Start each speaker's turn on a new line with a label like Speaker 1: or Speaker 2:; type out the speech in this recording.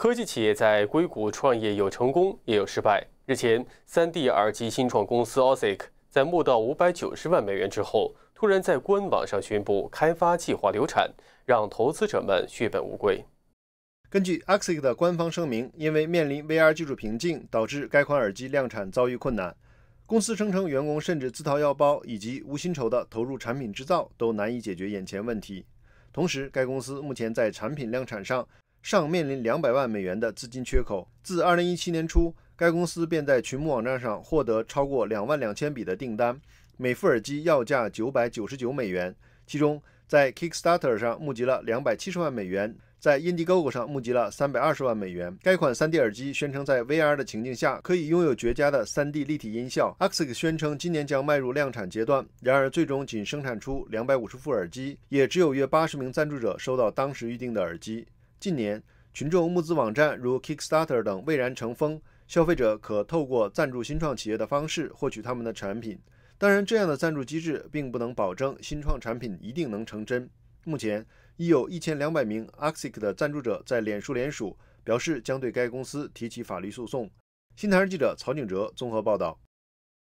Speaker 1: 科技企业在硅谷创业有成功也有失败。日前，3D 耳机新创公司 o s i s 在募到590万美元之后，突然在官网上宣布开发计划流产，让投资者们血本无归。根据
Speaker 2: o s i s 的官方声明，因为面临 VR 技术瓶颈，导致该款耳机量产遭遇困难。公司声称，员工甚至自掏腰包，以及无薪酬的投入产品制造，都难以解决眼前问题。同时，该公司目前在产品量产上。尚面临两百万美元的资金缺口。自二零一七年初，该公司便在群募网站上获得超过两万两千笔的订单，每副耳机要价九百九十九美元。其中，在 Kickstarter 上募集了两百七十万美元，在 Indiegogo 上募集了三百二十万美元。该款三 D 耳机宣称在 VR 的情境下可以拥有绝佳的三 D 立体音效。a x i l 宣称今年将迈入量产阶段，然而最终仅生产出两百五十副耳机，也只有约八十名赞助者收到当时预定的耳机。近年，群众募资网站如 Kickstarter 等蔚然成风，消费者可透过赞助新创企业的方式获取他们的产品。当然，这样的赞助机制并不能保证新创产品一定能成真。目前，已有一千两百名 Oxic 的赞助者在脸书联署，表示将对该公司提起法律诉讼。新台报记者曹景哲综合报道。